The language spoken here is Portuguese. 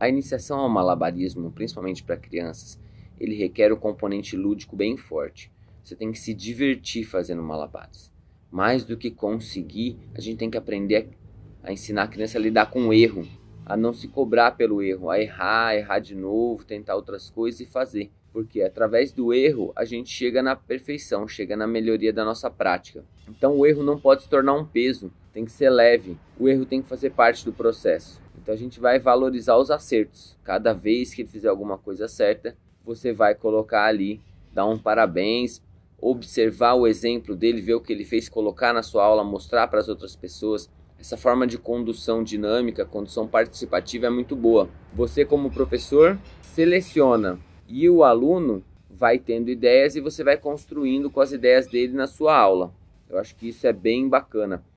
A iniciação ao malabarismo, principalmente para crianças, ele requer um componente lúdico bem forte. Você tem que se divertir fazendo malabares. Mais do que conseguir, a gente tem que aprender a ensinar a criança a lidar com o erro, a não se cobrar pelo erro, a errar, errar de novo, tentar outras coisas e fazer. Porque através do erro a gente chega na perfeição, chega na melhoria da nossa prática. Então o erro não pode se tornar um peso, tem que ser leve. O erro tem que fazer parte do processo. Então a gente vai valorizar os acertos. Cada vez que ele fizer alguma coisa certa, você vai colocar ali, dar um parabéns, observar o exemplo dele, ver o que ele fez, colocar na sua aula, mostrar para as outras pessoas. Essa forma de condução dinâmica, condução participativa é muito boa. Você, como professor, seleciona e o aluno vai tendo ideias e você vai construindo com as ideias dele na sua aula. Eu acho que isso é bem bacana.